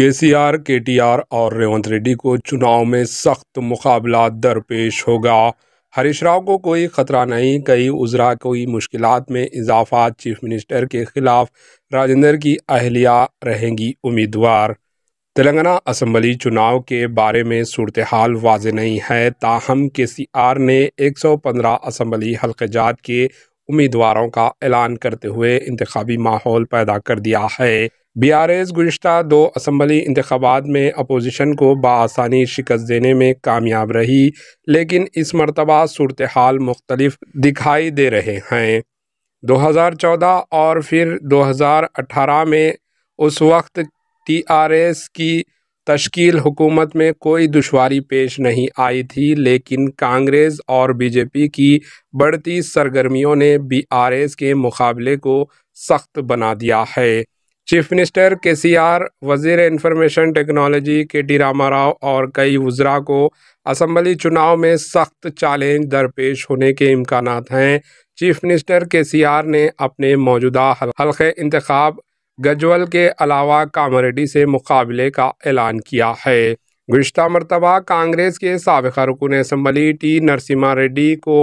के C R K T R और रेवंत रेड्डी को चुनाव में सख्त मुकाबला दरपेश होगा हरीश राव को कोई ख़तरा नहीं कई उजरा कोई मुश्किल में इजाफा चीफ मिनिस्टर के खिलाफ राजेंद्र की अहलिया रहेंगी उम्मीदवार तेलंगाना असम्बली चुनाव के बारे में सूरत हाल वाज नहीं है ताहम के सी आर ने एक सौ पंद्रह असम्बली हल्केजात के उम्मीदवारों का ऐलान करते हुए इंतबी माहौल पैदा कर दिया है बी आर एस गुज्त दो असम्बली इंतबात में अपोजिशन को बसानी शिकस्त देने में कामयाब रही लेकिन इस मरतबा सूरत हाल मुख्तलफ दिखाई दे रहे हैं 2014 और फिर 2018 में उस वक्त टी आर एस की तश्कील हुकूमत में कोई दुशारी पेश नहीं आई थी लेकिन कांग्रेस और बीजेपी की बढ़ती सरगर्मियों ने बी आर एस के मुकाबले को सख्त बना दिया है chief minister K C R वजीर information technology K T Rama Rao और कई वज्रा को असम्बली चुनाव में सख्त चैलेंज दरपेश होने के इम्कान हैं chief minister K C are ने अपने मौजूदा हल्के इंतखब गजवल के अलावा कामरेडी से मुकाबले का ऐलान किया है गुज्त मरतबा कांग्रेस के सबका रुकन इसम्बली टी नरसिम्हा रेड्डी को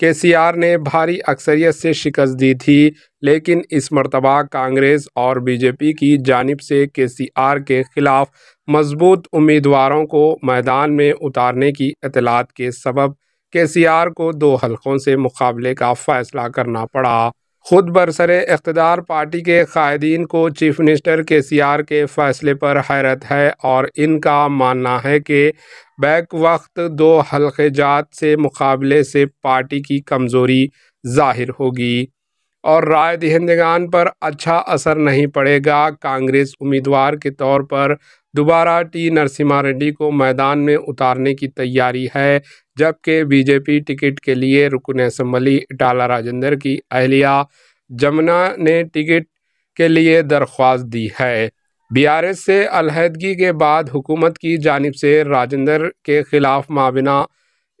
केसीआर ने भारी अक्सरियत से शिकस्त दी थी लेकिन इस मरतबा कांग्रेस और बीजेपी की जानब से केसीआर के खिलाफ मजबूत उम्मीदवारों को मैदान में उतारने की इतलात के सबब केसीआर को दो हलकों से मुकाबले का फैसला करना पड़ा खुद बरसर इकतदार पार्टी के कायदीन को chief minister K C R के फैसले पर हैरत है और इनका मानना है कि बैक वक्त दो हल्के जात से मुकाबले से पार्टी की कमज़ोरी ज़ाहिर होगी और राय दहिंदगान पर अच्छा असर नहीं पड़ेगा कांग्रेस उम्मीदवार के तौर पर दोबारा टी नरसिम्हा रेड्डी को मैदान में उतारने की तैयारी है जबकि बीजेपी टिकट के लिए रुकन असम्बली इटाला राजेंद्र की अहलिया जमुना ने टिकट के लिए दरख्वास्त दी है बीआरएस से अलहदगी के बाद हुकूमत की जानब से राजेंद्र के खिलाफ माविना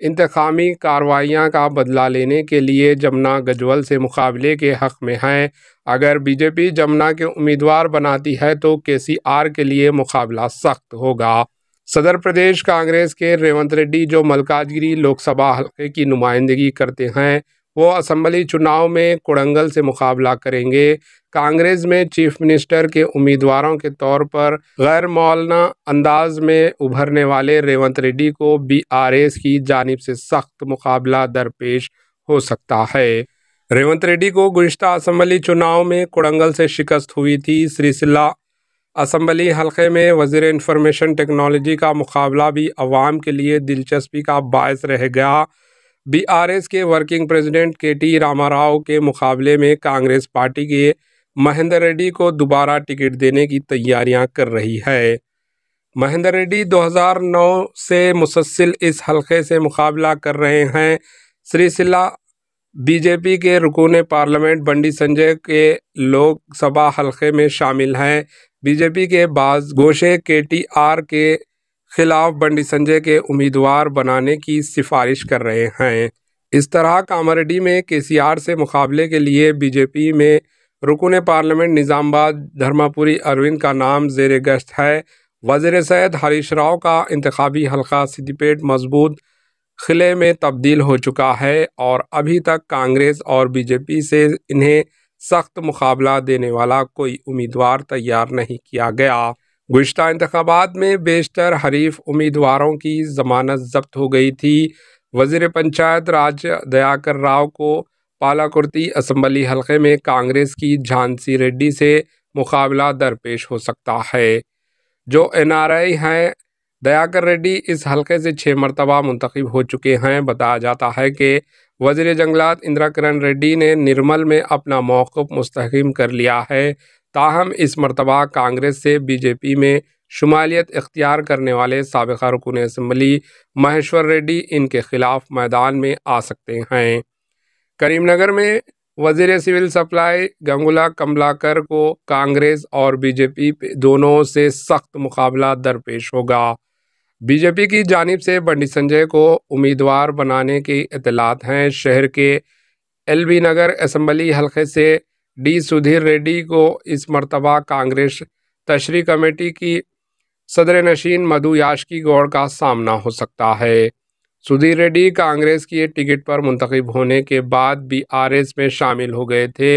इंतकामी कार्रवाइयाँ का बदला लेने के लिए जमुना गजवल से मुकाबले के हक़ में हैं अगर बीजेपी जमुना के उम्मीदवार बनाती है तो केसीआर के लिए मुकाबला सख्त होगा सदर प्रदेश कांग्रेस के रेवंत रेड्डी जो मलकाजगिरी लोकसभा हल्के की नुमाइंदगी करते हैं वो असम्बली चुनाव में कुड़ंगल से मुकाबला करेंगे कांग्रेस में चीफ मिनिस्टर के उम्मीदवारों के तौर पर गैर मौलाना अंदाज में उभरने वाले रेवंत रेड्डी को बीआरएस की जानब से सख्त मुकाबला दरपेश हो सकता है रेवंत रेड्डी को गुज्त असम्बली चुनाव में कुड़ंगल से शिकस्त हुई थी सिलसिला असम्बली हलके में वजीर इंफॉर्मेशन टेक्नोलॉजी का मुकाबला भी अवाम के लिए दिलचस्पी का बायस रह गया बीआरएस के working president K T Ramarao के मुकाबले में कांग्रेस पार्टी के महेंद्र रेड्डी को दोबारा टिकट देने की तैयारियां कर रही है महेंद्र रेड्डी 2009 से मुसलसिल इस हलके से मुकाबला कर रहे हैं सिल्ला बीजेपी के रुकून पार्लियामेंट बंडी संजय के लोकसभा हलके में शामिल हैं बीजेपी के बाज गोशे के टी आर के खिलाफ बंडी संजय के उम्मीदवार बनाने की सिफारिश कर रहे हैं इस तरह कामरेडी में केसीआर से मुकाबले के लिए बीजेपी में रुकन पार्लियामेंट निज़ामबाद धर्मापुरी अरविंद का नाम जेर गश्त है वजीर सैद हरीश राव का इंतबी हलका सिद्दीपेट मजबूत ख़िले में तब्दील हो चुका है और अभी तक कांग्रेस और बीजेपी से इन्हें सख्त मुकाबला देने वाला कोई उम्मीदवार तैयार नहीं किया गया गुज्त इंतबात में बेशतर हरीफ उम्मीदवारों की जमानत जब्त हो गई थी वजीर पंचायत राज दयाकर राव को पालाकुर्ती असम्बली हलके में कांग्रेस की झांसी रेड्डी से मुकाबला दरपेश हो सकता है जो एन आर आई हैं दयाकर रेड्डी इस हलके से छः मरतबा मुंतखब हो चुके हैं बताया जाता है कि वजीर जंगलात इंदिरा किरण रेड्डी ने निर्मल में अपना मौक़ मस्तकम कर लिया है ताहम इस मरतबा कांग्रेस से बीजेपी में शुमालियत इख्तियार करने वाले सबका रुकन इसम्बली महेश्वर रेड्डी इनके खिलाफ मैदान में आ सकते हैं करीमनगर में वजीर सिविल सप्लाई गंगुला कमलाकर को कांग्रेस और बीजेपी दोनों से सख्त मुकाबला दरपेश होगा बीजेपी की जानब से बंडी संजय को उम्मीदवार बनाने की इतलात हैं शहर के एल एलबी नगर इसम्बली हल्के से डी सुधीर रेड्डी को इस मरतबा कांग्रेस तशरी कमेटी की सदर नशीन मधु याशकी गौड़ का सामना हो सकता है सुधीर रेड्डी कांग्रेस की टिकट पर मुंतखब होने के बाद बी आर एस में शामिल हो गए थे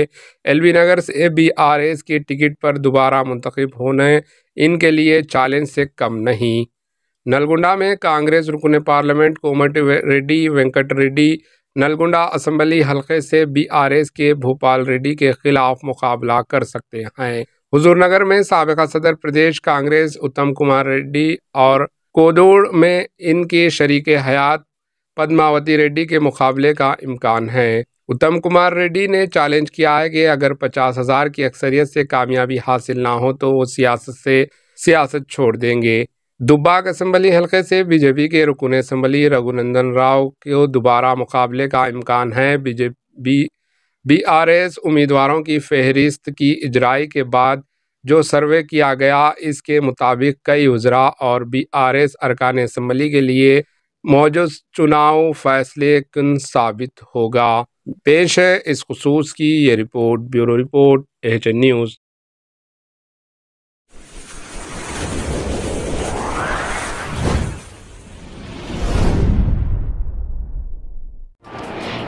एल बी नगर से बी आर एस की टिकट पर दोबारा मुंतखब होने इनके लिए चैलेंज से कम नहीं नलगुंडा में कांग्रेस रुकन पार्लियामेंट कोमट रेड्डी वेंकट रेड्डी नलगुंडा असम्बली हलके से बीआरएस के भोपाल रेड्डी के खिलाफ मुकाबला कर सकते हैं हुजूरनगर में सबका सदर प्रदेश कांग्रेस उत्तम कुमार रेड्डी और कोदोड़ में इनके शरीक हयात पद्मावती रेड्डी के मुकाबले का इम्कान है उत्तम कुमार रेड्डी ने चैलेंज किया है कि अगर पचास हजार की अक्सरियत से कामयाबी हासिल ना हो तो वो सियासत से सियासत छोड़ देंगे दुबाग असम्बली हलके से बीजेपी के रुकन असम्बली रघुनंदन राव को दोबारा मुकाबले का इम्कान है बीजेपी बी आर एस उम्मीदवारों की फहरिस्त की इजराई के बाद जो सर्वे किया गया इसके मुताबिक कई उजरा और बी आर एस अरकान असम्बली के लिए मौजूद चुनाव फैसले कन साबित होगा पेश है इस खसूस की ये report bureau report H news